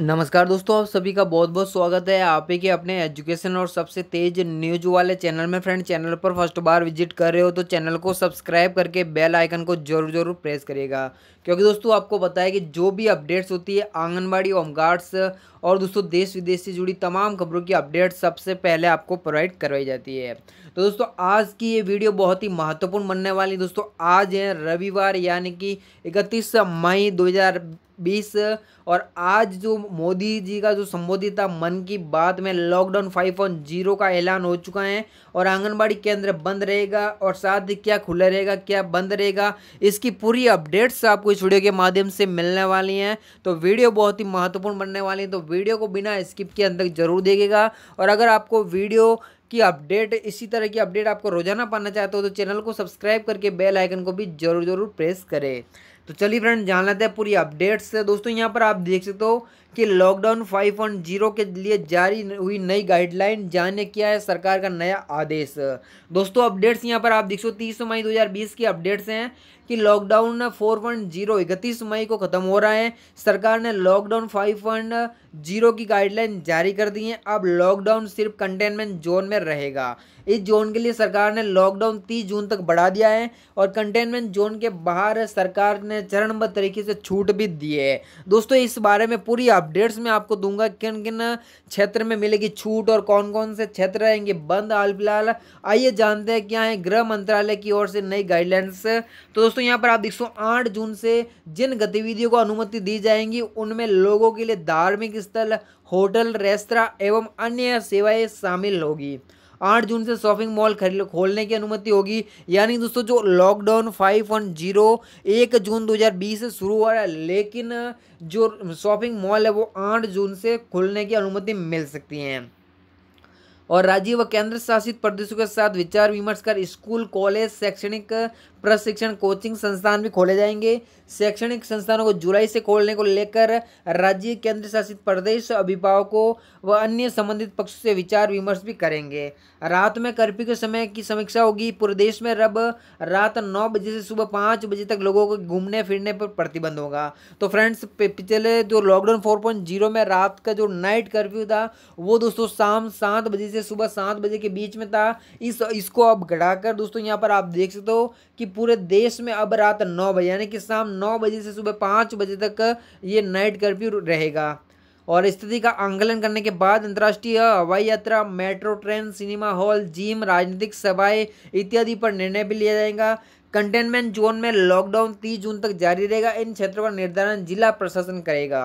नमस्कार दोस्तों आप सभी का बहुत बहुत स्वागत है आप ही के अपने एजुकेशन और सबसे तेज न्यूज वाले चैनल में फ्रेंड चैनल पर फर्स्ट बार विजिट कर रहे हो तो चैनल को सब्सक्राइब करके बेल आइकन को जरूर जरूर प्रेस करिएगा क्योंकि दोस्तों आपको बताया कि जो भी अपडेट्स होती है आंगनबाड़ी होमगार्ड्स और दोस्तों देश विदेश से जुड़ी तमाम खबरों की अपडेट सबसे पहले आपको प्रोवाइड करवाई जाती है तो दोस्तों आज की ये वीडियो बहुत ही महत्वपूर्ण बनने वाली दोस्तों आज है रविवार यानी कि इकतीस मई दो बीस और आज जो मोदी जी का जो संबोधित था मन की बात में लॉकडाउन फाइव पॉइंट जीरो का ऐलान हो चुका है और आंगनबाड़ी केंद्र बंद रहेगा और साथ ही क्या खुला रहेगा क्या बंद रहेगा इसकी पूरी अपडेट्स आपको इस वीडियो के माध्यम से मिलने वाली हैं तो वीडियो बहुत ही महत्वपूर्ण बनने वाली है तो वीडियो को बिना स्किप के अंदर जरूर देखेगा और अगर आपको वीडियो की अपडेट इसी तरह की अपडेट आपको रोजाना पाना चाहते हो तो चैनल को सब्सक्राइब करके बेल आइकन को भी जरूर जरूर प्रेस करें तो चलिए फ्रेंड जान लेते हैं पूरी अपडेट्स दोस्तों यहाँ पर आप देख सकते हो कि लॉकडाउन 5.0 के लिए जारी हुई नई गाइडलाइन जाने किया है सरकार का नया आदेश दोस्तों अपडेट्स यहाँ पर आप देख सो तीस मई 2020 की अपडेट्स हैं कि लॉकडाउन 4.0 इकतीस मई को ख़त्म हो रहा है सरकार ने लॉकडाउन 5.0 की गाइडलाइन जारी कर दी है अब लॉकडाउन सिर्फ कंटेनमेंट जोन में रहेगा इस जोन के लिए सरकार ने लॉकडाउन 30 जून तक बढ़ा दिया है और कंटेनमेंट जोन के बाहर सरकार ने चरणबद्ध तरीके से छूट भी दी है दोस्तों इस बारे में पूरी आप अपडेट्स में आपको दूंगा किन किन क्षेत्र में मिलेगी छूट और कौन कौन से क्षेत्र रहेंगे बंद हाल फिलहाल आइए जानते हैं क्या है गृह मंत्रालय की ओर से नई गाइडलाइंस तो दोस्तों यहाँ पर आप देख सो आठ जून से जिन गतिविधियों को अनुमति दी जाएंगी उनमें लोगों के लिए धार्मिक स्थल होटल रेस्तरा एवं अन्य सेवाएं शामिल होगी आठ जून से शॉपिंग मॉल खरीद खोलने की अनुमति होगी यानी दोस्तों जो लॉकडाउन फाइव वन जीरो एक जून 2020 से शुरू हो रहा है लेकिन जो शॉपिंग मॉल है वो आठ जून से खुलने की अनुमति मिल सकती है और राज्य व केंद्र शासित प्रदेशों के साथ विचार विमर्श कर स्कूल कॉलेज शैक्षणिक प्रशिक्षण कोचिंग संस्थान भी खोले जाएंगे शैक्षणिक संस्थानों को जुलाई से खोलने को लेकर राज्य केंद्र शासित प्रदेश अभिभावकों व अन्य संबंधित पक्षों से विचार विमर्श भी करेंगे रात में कर्फ्यू के समय की समीक्षा होगी पूरे देश में रब रात नौ बजे से सुबह पाँच बजे तक लोगों को घूमने फिरने पर प्रतिबंध होगा तो फ्रेंड्स पिछले जो लॉकडाउन फोर में रात का जो नाइट कर्फ्यू था वो दोस्तों शाम सात बजे से से सुबह सात बजे के बीच में था इस इसको अब घटाकर दोस्तों यहाँ पर आप देख सकते हो कि पूरे देश में अब रात नौ बजे यानी कि शाम नौ बजे से सुबह पाँच बजे तक ये नाइट कर्फ्यू रहेगा और स्थिति का आंकलन करने के बाद अंतर्राष्ट्रीय हवाई यात्रा metro train cinema hall gym राजनीतिक सभाएं इत्यादि पर निर्णय भी लिया जाएगा कंटेनमेंट जोन में लॉकडाउन 30 जून तक जारी रहेगा इन क्षेत्रों का निर्धारण जिला प्रशासन करेगा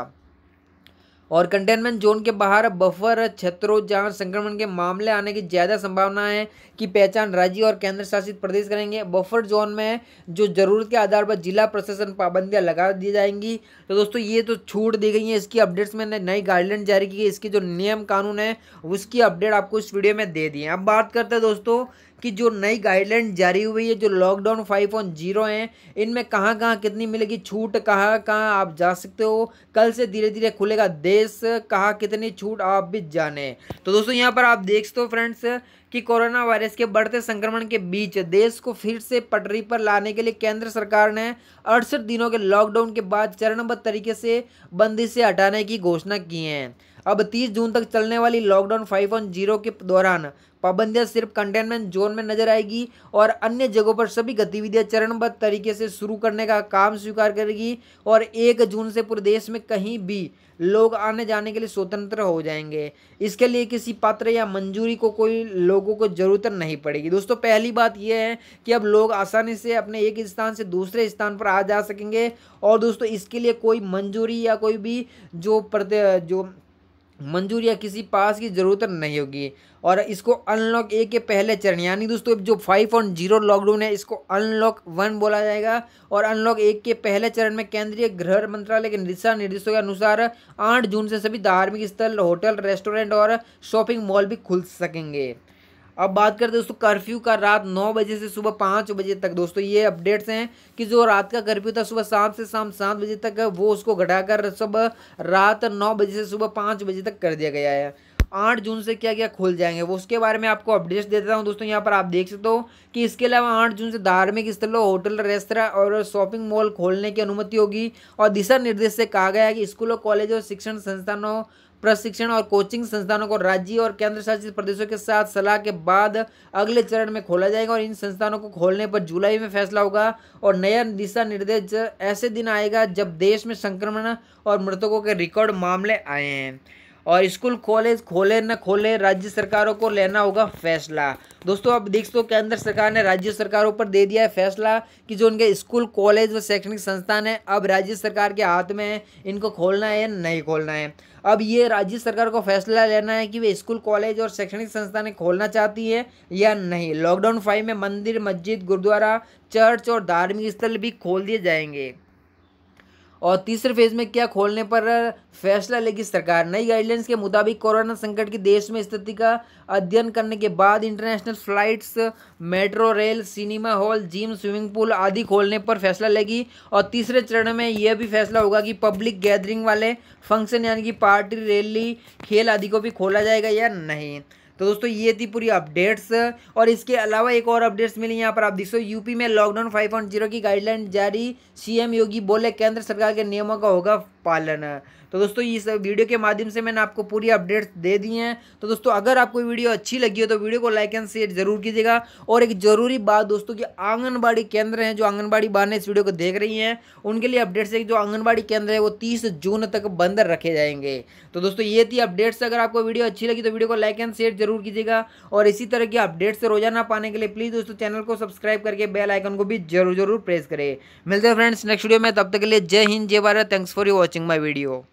और कंटेनमेंट जोन के बाहर बफर क्षेत्रों जहां संक्रमण के मामले आने की ज़्यादा संभावना है की पहचान राज्य और केंद्र शासित प्रदेश करेंगे बफर जोन में जो जरूरत के आधार पर जिला प्रशासन पाबंदियाँ लगा दी जाएंगी तो दोस्तों ये तो छूट दी गई है इसकी अपडेट्स में नई गाइडलाइन जारी की गई इसके जो नियम कानून है उसकी अपडेट आपको इस वीडियो में दे दी है अब बात करते हैं दोस्तों कि जो नई गाइडलाइन जारी हुई है जो लॉकडाउन फाइव ऑन जीरो हैं इनमें कहाँ कहाँ कितनी मिलेगी छूट कहाँ कहाँ आप जा सकते हो कल से धीरे धीरे खुलेगा देश कहाँ कितनी छूट आप भी जाने तो दोस्तों यहाँ पर आप देख सकते हो फ्रेंड्स कि कोरोना वायरस के बढ़ते संक्रमण के बीच देश को फिर से पटरी पर लाने के लिए केंद्र सरकार ने अड़सठ दिनों के लॉकडाउन के बाद चरणबद्ध तरीके से बंदी से हटाने की घोषणा की है अब 30 जून तक चलने वाली लॉकडाउन फाइव ऑन जीरो के दौरान पाबंदियां सिर्फ कंटेनमेंट जोन में नजर आएगी और अन्य जगहों पर सभी गतिविधियां चरणबद्ध तरीके से शुरू करने का काम स्वीकार करेगी और एक जून से पूरे देश में कहीं भी लोग आने जाने के लिए स्वतंत्र हो जाएंगे इसके लिए किसी पात्र या मंजूरी को कोई लोगों को ज़रूरत नहीं पड़ेगी दोस्तों पहली बात यह है कि अब लोग आसानी से अपने एक स्थान से दूसरे स्थान पर आ जा सकेंगे और दोस्तों इसके लिए कोई मंजूरी या कोई भी जो प्रत्य जो मंजूर या किसी पास की ज़रूरत नहीं होगी और इसको अनलॉक ए के पहले चरण यानी दोस्तों जो फाइव पॉइंट जीरो लॉकडाउन है इसको अनलॉक वन बोला जाएगा और अनलॉक एक के पहले चरण में केंद्रीय गृह मंत्रालय के दिशा निर्देशों के अनुसार आठ जून से सभी धार्मिक स्थल होटल रेस्टोरेंट और शॉपिंग मॉल भी खुल सकेंगे अब बात करते दोस्तों कर्फ्यू का रात नौ बजे से सुबह पाँच बजे तक दोस्तों ये अपडेट्स हैं कि जो रात का कर्फ्यू था सुबह सात से शाम सात बजे तक वो उसको घटाकर सब रात नौ बजे से सुबह पाँच बजे तक कर दिया गया है आठ जून से क्या क्या खोल जाएंगे वो उसके बारे में आपको अपडेट्स देता हूँ दोस्तों यहाँ पर आप देख सकते हो कि इसके अलावा आठ जून से धार्मिक स्थलों होटल रेस्तरा और शॉपिंग मॉल खोलने की अनुमति होगी और दिशा निर्देश से कहा गया है कि स्कूलों कॉलेजों और शिक्षण संस्थानों प्रशिक्षण और कोचिंग संस्थानों को राज्य और केंद्र शासित प्रदेशों के साथ सलाह के बाद अगले चरण में खोला जाएगा और इन संस्थानों को खोलने पर जुलाई में फैसला होगा और नया दिशा निर्देश ऐसे दिन आएगा जब देश में संक्रमण और मृतकों के रिकॉर्ड मामले आए हैं और स्कूल कॉलेज खोले न खोले राज्य सरकारों को लेना होगा फैसला दोस्तों अब देख सो केंद्र सरकार ने राज्य सरकारों पर दे दिया है फैसला कि जो उनके स्कूल कॉलेज व शैक्षणिक संस्थान है अब राज्य सरकार के हाथ में है इनको खोलना है या नहीं खोलना है अब ये राज्य सरकार को फैसला लेना है कि वे स्कूल कॉलेज और शैक्षणिक संस्थानें खोलना चाहती है या नहीं लॉकडाउन फाइव में मंदिर मस्जिद गुरुद्वारा चर्च और धार्मिक स्थल भी खोल दिए जाएंगे और तीसरे फेज में क्या खोलने पर फैसला लेगी सरकार नई गाइडलाइंस के मुताबिक कोरोना संकट की देश में स्थिति का अध्ययन करने के बाद international flights metro rail cinema hall gym swimming pool आदि खोलने पर फैसला लेगी और तीसरे चरण में यह भी फैसला होगा कि पब्लिक गैदरिंग वाले फंक्शन यानी कि पार्टी रैली खेल आदि को भी खोला जाएगा या नहीं तो दोस्तों ये थी पूरी अपडेट्स और इसके अलावा एक और अपडेट्स मिली यहाँ पर आप देख सो यूपी में लॉकडाउन फाइव की गाइडलाइन जारी सीएम योगी बोले केंद्र सरकार के नियमों का होगा पालन तो दोस्तों इस वीडियो के माध्यम से मैंने आपको पूरी अपडेट्स दे दी हैं तो दोस्तों अगर आपको वीडियो अच्छी लगी हो तो वीडियो को लाइक एंड शेयर जरूर कीजिएगा और एक ज़रूरी बात दोस्तों कि आंगनबाड़ी केंद्र हैं जो आंगनबाड़ी बहने इस वीडियो को देख रही हैं उनके लिए अपडेट्स है जो आंगनबाड़ी केंद्र है वो तीस जून तक बंद रखे जाएंगे तो दोस्तों ये थी अपडेट्स अगर आपको वीडियो अच्छी लगी तो वीडियो को लाइक एंड शेयर जरूर कीजिएगा और इसी तरह की अपडेट्स रोजाना पाने के लिए प्लीज़ दोस्तों चैनल को सब्सक्राइब करके बेल आइकन को भी जरूर जरूर प्रेस करें मिलते हैं फ्रेंड्स नेक्स्ट वीडियो में तब तक के लिए Jai Hind Jai Bharat thanks for you watching my video.